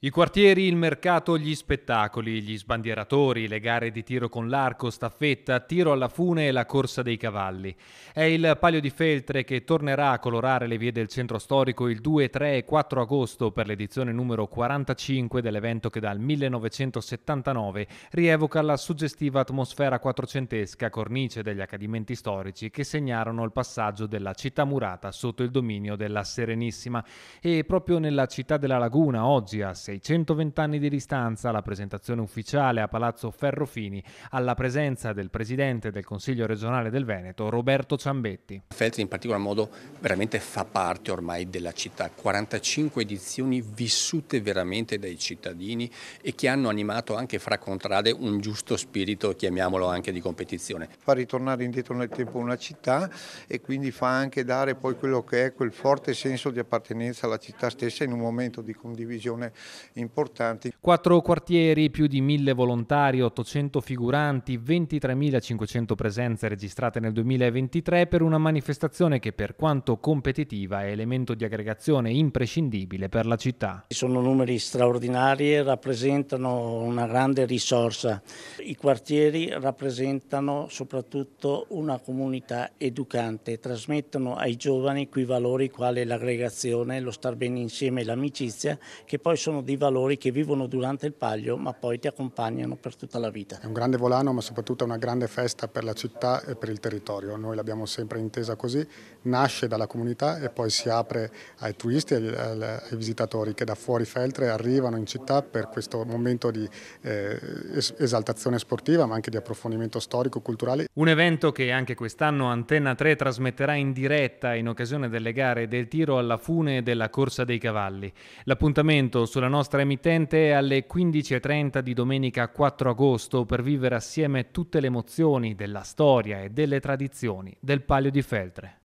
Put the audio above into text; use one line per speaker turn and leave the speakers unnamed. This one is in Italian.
I quartieri, il mercato, gli spettacoli, gli sbandieratori, le gare di tiro con l'arco, staffetta, tiro alla fune e la corsa dei cavalli. È il Palio di Feltre che tornerà a colorare le vie del centro storico il 2, 3 e 4 agosto per l'edizione numero 45 dell'evento che dal 1979 rievoca la suggestiva atmosfera quattrocentesca cornice degli accadimenti storici che segnarono il passaggio della città murata sotto il dominio della Serenissima. E proprio nella città della Laguna oggi a 620 anni di distanza, la presentazione ufficiale a Palazzo Ferrofini alla presenza del Presidente del Consiglio regionale del Veneto, Roberto Ciambetti.
Feltri in particolar modo veramente fa parte ormai della città, 45 edizioni vissute veramente dai cittadini e che hanno animato anche fra contrade un giusto spirito, chiamiamolo anche di competizione.
Fa ritornare indietro nel tempo una città e quindi fa anche dare poi quello che è quel forte senso di appartenenza alla città stessa in un momento di condivisione importanti.
Quattro quartieri, più di mille volontari, 800 figuranti, 23.500 presenze registrate nel 2023 per una manifestazione che per quanto competitiva è elemento di aggregazione imprescindibile per la città.
Sono numeri straordinari e rappresentano una grande risorsa. I quartieri rappresentano soprattutto una comunità educante, trasmettono ai giovani quei valori quali l'aggregazione, lo star bene insieme e l'amicizia che poi sono dei valori che vivono durante il palio ma poi ti accompagnano per tutta la vita. È un grande
volano ma soprattutto è una grande festa per la città
e per il territorio, noi l'abbiamo sempre intesa
così, nasce dalla comunità e poi si apre ai turisti, ai, ai visitatori che da fuori Feltre arrivano in città per questo momento di eh, esaltazione sportiva ma anche di approfondimento storico, culturale.
Un evento che anche quest'anno Antenna 3 trasmetterà in diretta in occasione delle gare del tiro alla fune e della corsa dei cavalli. L'appuntamento sulla nostra nostra emittente alle 15.30 di domenica 4 agosto per vivere assieme tutte le emozioni della storia e delle tradizioni del Palio di Feltre.